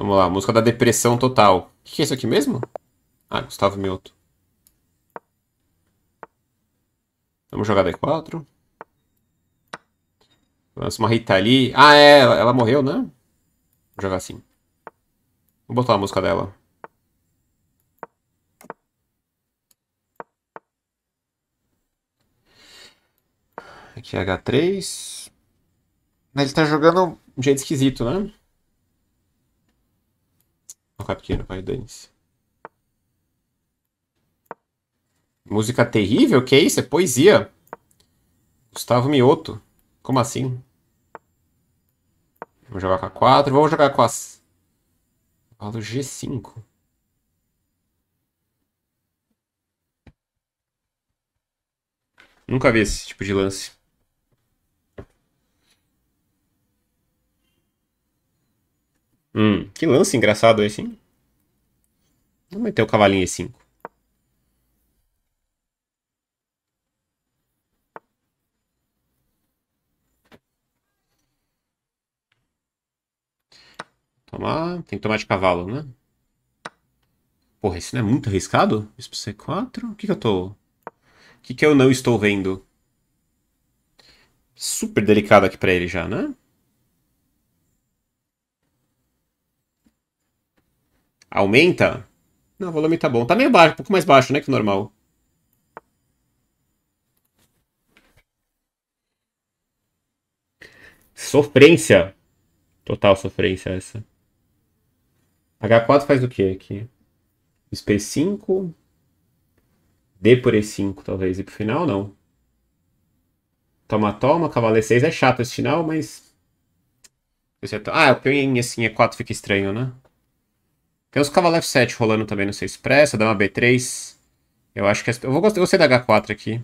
Vamos lá, música da depressão total. O que é isso aqui mesmo? Ah, Gustavo Mioto. Vamos jogar D4. Lança uma Rita ali. Ah, é, ela morreu, né? Vou jogar assim. Vou botar a música dela. Aqui é H3. Mas ele tá jogando um jeito esquisito, né? Vou colocar pequeno, vai, dane-se. Música terrível? Que isso? É poesia. Gustavo Mioto. Como assim? Vamos jogar com a 4. Vamos jogar com as... Falo G5. Nunca vi esse tipo de lance. Hum, que lance engraçado esse, hein? Vamos meter o cavalinho E5. Tomar. Tem que tomar de cavalo, né? Porra, isso não é muito arriscado? Isso pra C4? O que que eu tô. O que que eu não estou vendo? Super delicado aqui pra ele já, né? Aumenta? Não, o volume tá bom. Tá meio baixo, um pouco mais baixo, né, que o normal. Sofrência. Total sofrência essa. H4 faz o que aqui? Os 5 D por E5, talvez. E pro final, não. Toma, toma. Cavaleiro 6 é chato esse final, mas... É ah, o peão assim E4 fica estranho, né? Tem os cavalo F7 rolando também, no sei, expressa, dá uma B3. Eu acho que... Eu vou eu gostei da H4 aqui.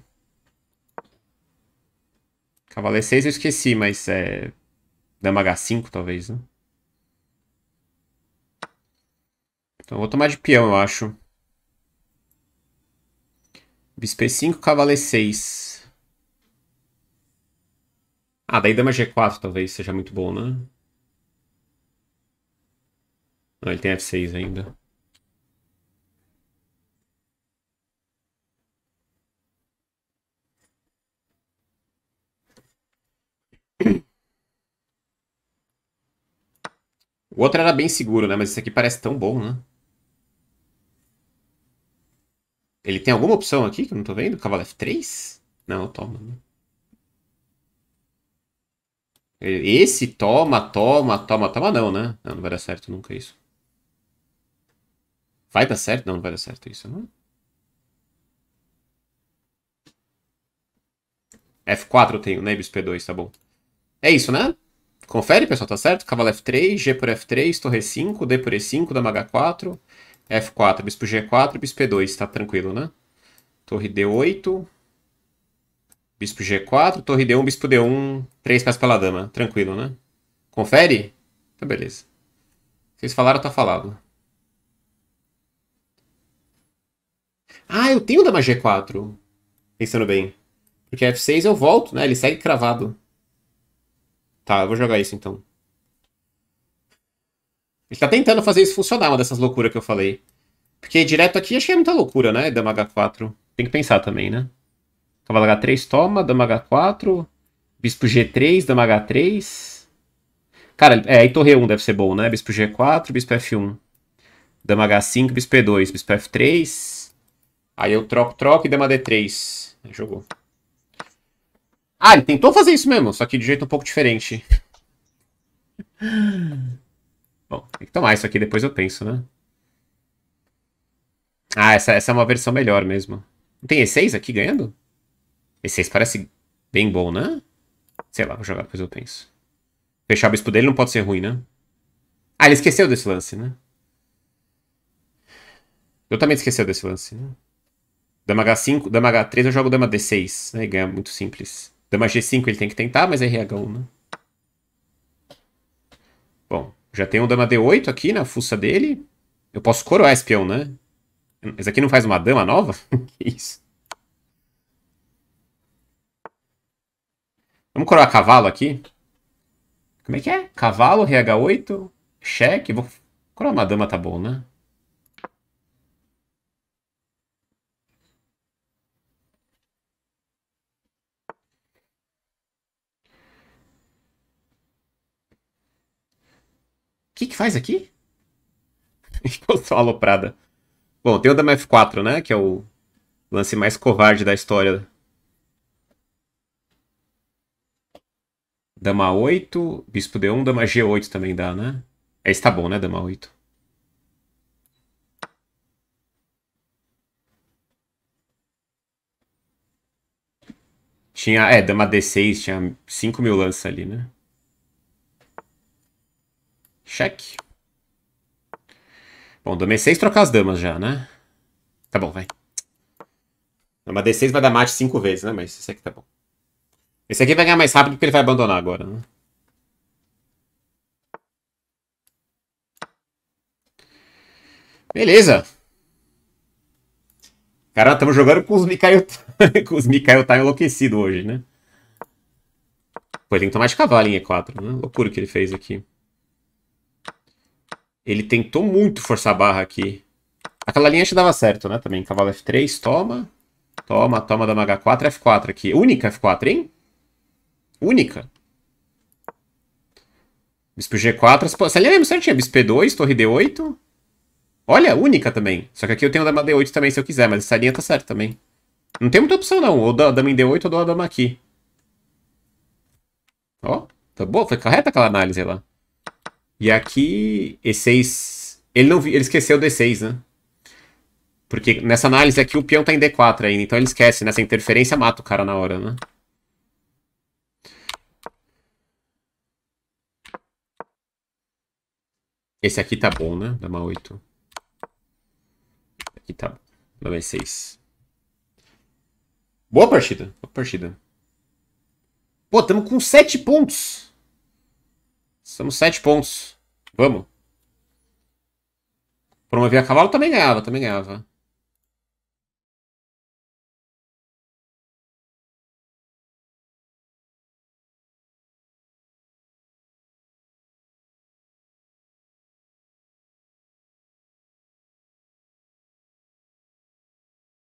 Cavalo E6 eu esqueci, mas é... Dama H5, talvez, né? Então eu vou tomar de peão, eu acho. Bispo 5 cavalo E6. Ah, daí dama G4 talvez seja muito bom, né? Não, ah, ele tem F6 ainda. O outro era bem seguro, né? Mas esse aqui parece tão bom, né? Ele tem alguma opção aqui que eu não tô vendo? Cavalo F3? Não, toma. Né? Esse toma, toma, toma, toma não, né? Não, não vai dar certo nunca isso. Vai dar certo? Não, não vai dar certo isso, não. F4 eu tenho, né? Bispo P2, tá bom. É isso, né? Confere, pessoal, tá certo? Cavalo F3, G por F3, Torre 5, D por E5, Dama H4, F4, Bispo G4, Bispo P2, tá tranquilo, né? Torre D8, Bispo G4, Torre D1, Bispo D1, três peças pela Dama, tranquilo, né? Confere? Tá beleza. Vocês falaram, tá falado. Ah, eu tenho dama G4. Pensando bem. Porque F6 eu volto, né? Ele segue cravado. Tá, eu vou jogar isso então. Ele tá tentando fazer isso funcionar, uma dessas loucuras que eu falei. Porque direto aqui acho que é muita loucura, né? Dama H4. Tem que pensar também, né? Cavalo então, H3 toma, dama H4. Bispo G3, dama H3. Cara, é, aí torre 1 deve ser bom, né? Bispo G4, bispo F1. Dama H5, bispo E2, bispo F3. Aí eu troco, troco e dei uma D3. jogou. Ah, ele tentou fazer isso mesmo, só que de jeito um pouco diferente. Bom, tem que tomar isso aqui, depois eu penso, né? Ah, essa, essa é uma versão melhor mesmo. Não tem E6 aqui ganhando? E6 parece bem bom, né? Sei lá, vou jogar, depois eu penso. Fechar o bispo dele não pode ser ruim, né? Ah, ele esqueceu desse lance, né? Eu também esqueceu desse lance, né? Dama H5, Dama H3, eu jogo Dama D6, né? ganha muito simples. Dama G5 ele tem que tentar, mas é RH1, né? Bom, já tem um Dama D8 aqui na né? fuça dele. Eu posso coroar esse peão, né? Esse aqui não faz uma dama nova? que isso? Vamos coroar cavalo aqui? Como é que é? Cavalo, RH8, cheque. Vou coroar uma dama, tá bom, né? que que faz aqui? Eu sou aloprada. Bom, tem o da MF4, né? Que é o lance mais covarde da história. Dama 8, Bispo D1, Dama G8 também dá, né? É, está bom, né? Dama 8. Tinha, é, Dama D6, tinha 5 mil lances ali, né? Cheque. Bom, dama E6 trocar as damas já, né? Tá bom, vai. Uma D6 vai dar mate 5 vezes, né? Mas esse aqui tá bom. Esse aqui vai ganhar mais rápido porque ele vai abandonar agora, né? Beleza. Cara, estamos jogando com os Mikael, com os Mikael tá enlouquecido hoje, né? Pô, ele tem que tomar de cavalo em E4, né? Loucura que ele fez aqui. Ele tentou muito forçar a barra aqui. Aquela linha te dava certo, né? Também cavalo F3, toma. Toma, toma dama H4, F4 aqui. Única F4, hein? Única. Bispo G4. Essa linha mesmo certinha. Bispo P2, torre D8. Olha, única também. Só que aqui eu tenho dama D8 também se eu quiser, mas essa linha tá certa também. Não tem muita opção não. Ou da dama em D8 ou dou a dama aqui. Ó, tá boa. Foi correta aquela análise lá. E aqui, E6. Ele, não, ele esqueceu D6, né? Porque nessa análise aqui o peão tá em D4 ainda, então ele esquece. Nessa né? interferência mata o cara na hora, né? Esse aqui tá bom, né? Dama 8. Aqui tá bom. Dama 6. Boa partida. Boa partida. Pô, tamo com 7 pontos. Somos 7 pontos. Vamos. Promover a cavalo também ganhava, também ganhava.